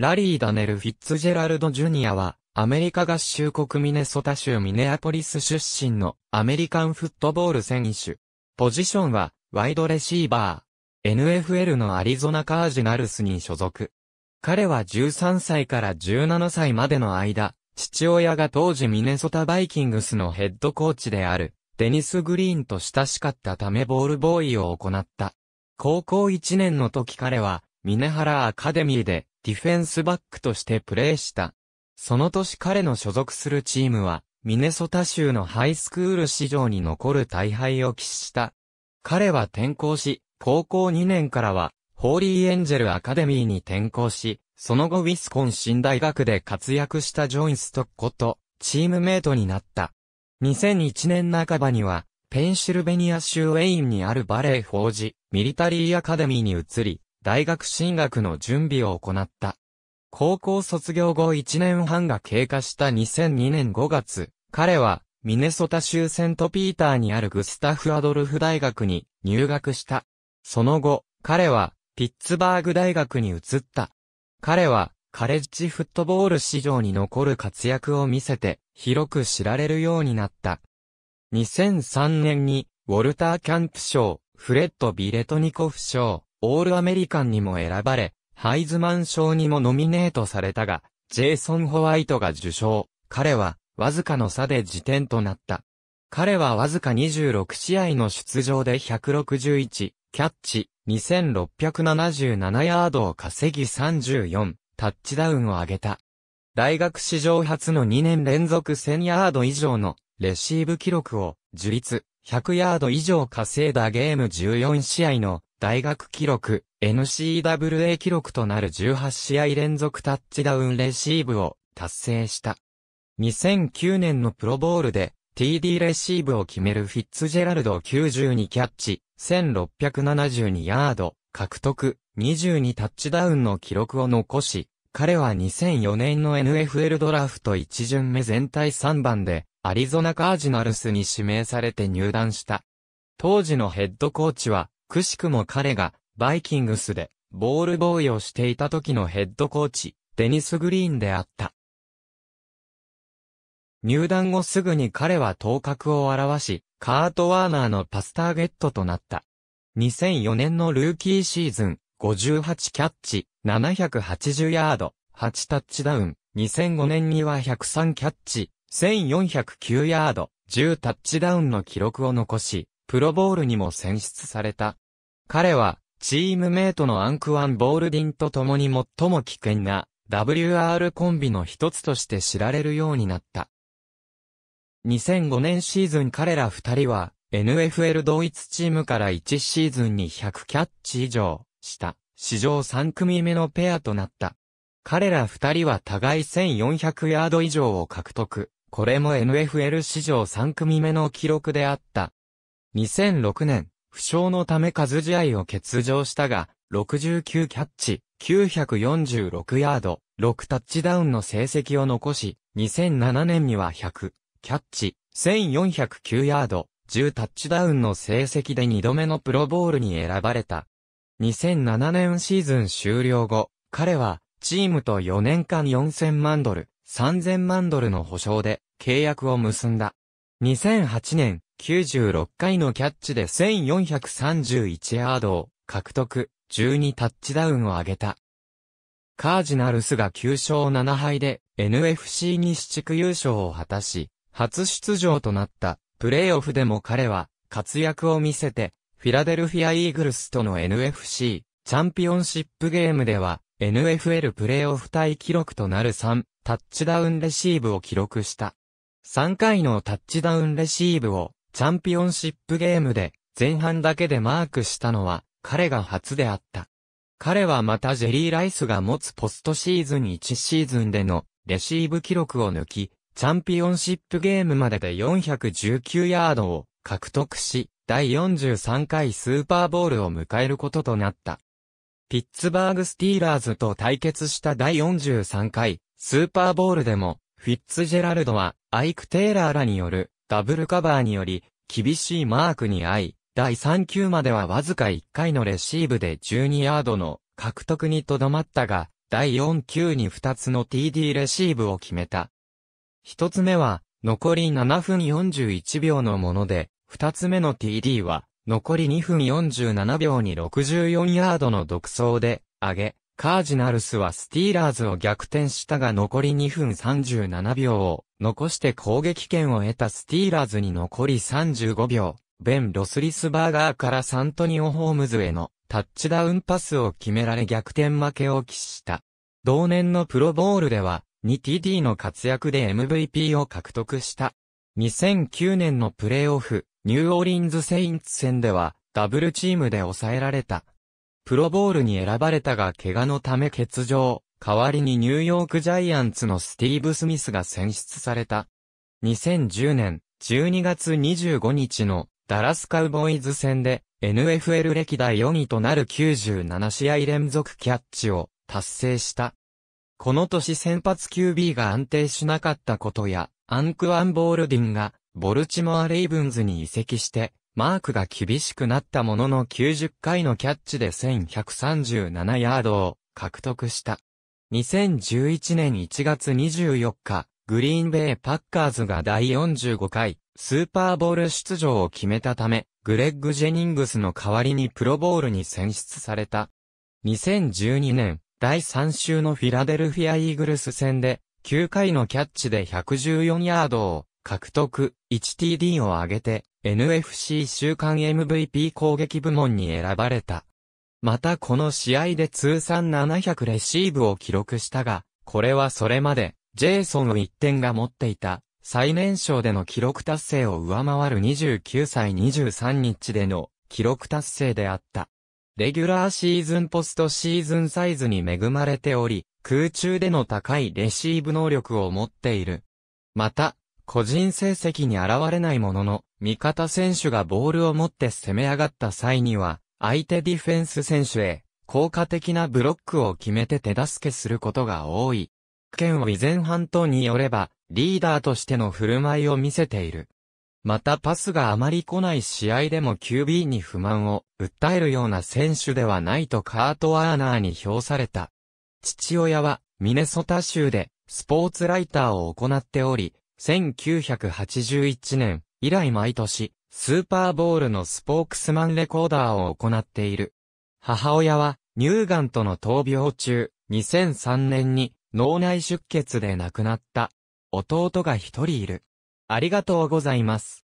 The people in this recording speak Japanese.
ラリー・ダネル・フィッツジェラルド・ジュニアは、アメリカ合衆国ミネソタ州ミネアポリス出身のアメリカンフットボール選手。ポジションは、ワイドレシーバー。NFL のアリゾナカージナルスに所属。彼は13歳から17歳までの間、父親が当時ミネソタバイキングスのヘッドコーチである、デニス・グリーンと親しかったためボールボーイを行った。高校1年の時彼は、ミネハラアカデミーで、ディフェンスバックとしてプレーした。その年彼の所属するチームは、ミネソタ州のハイスクール史上に残る大敗を喫した。彼は転校し、高校2年からは、ホーリーエンジェルアカデミーに転校し、その後ウィスコン新大学で活躍したジョインストッコと、チームメイトになった。2001年半ばには、ペンシルベニア州ウェインにあるバレー法事、ミリタリーアカデミーに移り、大学進学の準備を行った。高校卒業後1年半が経過した2002年5月、彼は、ミネソタ州セントピーターにあるグスタフ・アドルフ大学に入学した。その後、彼は、ピッツバーグ大学に移った。彼は、カレッジフットボール史上に残る活躍を見せて、広く知られるようになった。2003年に、ウォルター・キャンプ賞、フレッド・ビレトニコフ賞、オールアメリカンにも選ばれ、ハイズマン賞にもノミネートされたが、ジェイソン・ホワイトが受賞。彼は、わずかの差で辞典となった。彼はわずか26試合の出場で161、キャッチ、2677ヤードを稼ぎ34、タッチダウンを上げた。大学史上初の2年連続1000ヤード以上のレシーブ記録を樹立、100ヤード以上稼いだゲーム14試合の大学記録、n c w a 記録となる18試合連続タッチダウンレシーブを達成した。2009年のプロボールで TD レシーブを決めるフィッツジェラルド92キャッチ、1672ヤード、獲得、22タッチダウンの記録を残し、彼は2004年の NFL ドラフト1巡目全体3番で、アリゾナカージナルスに指名されて入団した。当時のヘッドコーチは、くしくも彼が、バイキングスで、ボールボーイをしていた時のヘッドコーチ、デニス・グリーンであった。入団後すぐに彼は頭角を現し、カート・ワーナーのパスターゲットとなった。2004年のルーキーシーズン、58キャッチ、780ヤード、8タッチダウン、2005年には103キャッチ、1409ヤード、10タッチダウンの記録を残し、プロボールにも選出された。彼は、チームメイトのアンクワン・ボールディンと共に最も危険な WR コンビの一つとして知られるようになった。2005年シーズン彼ら二人は NFL 同一チームから1シーズンに100キャッチ以上した史上3組目のペアとなった。彼ら二人は互い1400ヤード以上を獲得。これも NFL 史上3組目の記録であった。2006年、負傷のため数試合を欠場したが、69キャッチ、946ヤード、6タッチダウンの成績を残し、2007年には100、キャッチ、1409ヤード、10タッチダウンの成績で2度目のプロボールに選ばれた。2007年シーズン終了後、彼は、チームと4年間4000万ドル、3000万ドルの保証で、契約を結んだ。2008年、96回のキャッチで1431ヤードを獲得、12タッチダウンを挙げた。カージナルスが9勝7敗で NFC 西地区優勝を果たし、初出場となったプレイオフでも彼は活躍を見せて、フィラデルフィア・イーグルスとの NFC チャンピオンシップゲームでは NFL プレイオフ対記録となる3タッチダウンレシーブを記録した。3回のタッチダウンレシーブをチャンピオンシップゲームで前半だけでマークしたのは彼が初であった。彼はまたジェリー・ライスが持つポストシーズン1シーズンでのレシーブ記録を抜き、チャンピオンシップゲームまでで419ヤードを獲得し、第43回スーパーボールを迎えることとなった。ピッツバーグ・スティーラーズと対決した第43回スーパーボールでも、フィッツジェラルドはアイク・テイラーらによるダブルカバーにより、厳しいマークに遭い、第3球まではわずか1回のレシーブで12ヤードの獲得にとどまったが、第4球に2つの TD レシーブを決めた。1つ目は、残り7分41秒のもので、2つ目の TD は、残り2分47秒に64ヤードの独走で、上げ、カージナルスはスティーラーズを逆転したが残り2分37秒を残して攻撃権を得たスティーラーズに残り35秒、ベン・ロスリスバーガーからサントニオ・ホームズへのタッチダウンパスを決められ逆転負けを喫した。同年のプロボールでは 2TD の活躍で MVP を獲得した。2009年のプレイオフ、ニューオーリンズ・セインツ戦ではダブルチームで抑えられたプロボールに選ばれたが怪我のため欠場、代わりにニューヨークジャイアンツのスティーブ・スミスが選出された。2010年12月25日のダラスカウボーイズ戦で NFL 歴代4位となる97試合連続キャッチを達成した。この年先発 QB が安定しなかったことや、アンク・アンボールディンがボルチモア・レイブンズに移籍してマークが厳しくなったものの90回のキャッチで1137ヤードを獲得した。2011年1月24日、グリーンベイパッカーズが第45回スーパーボール出場を決めたため、グレッグ・ジェニングスの代わりにプロボールに選出された。2012年、第3週のフィラデルフィア・イーグルス戦で、9回のキャッチで114ヤードを獲得 1TD を挙げて NFC 週間 MVP 攻撃部門に選ばれた。またこの試合で通算700レシーブを記録したが、これはそれまでジェイソン1点が持っていた最年少での記録達成を上回る29歳23日での記録達成であった。レギュラーシーズンポストシーズンサイズに恵まれており、空中での高いレシーブ能力を持っている。また、個人成績に現れないものの、味方選手がボールを持って攻め上がった際には、相手ディフェンス選手へ、効果的なブロックを決めて手助けすることが多い。ケンウィ前半島によれば、リーダーとしての振る舞いを見せている。またパスがあまり来ない試合でも QB に不満を訴えるような選手ではないとカート・ワーナーに評された。父親はミネソタ州でスポーツライターを行っており、1981年以来毎年、スーパーボールのスポークスマンレコーダーを行っている。母親は、乳がんとの闘病中、2003年に脳内出血で亡くなった。弟が一人いる。ありがとうございます。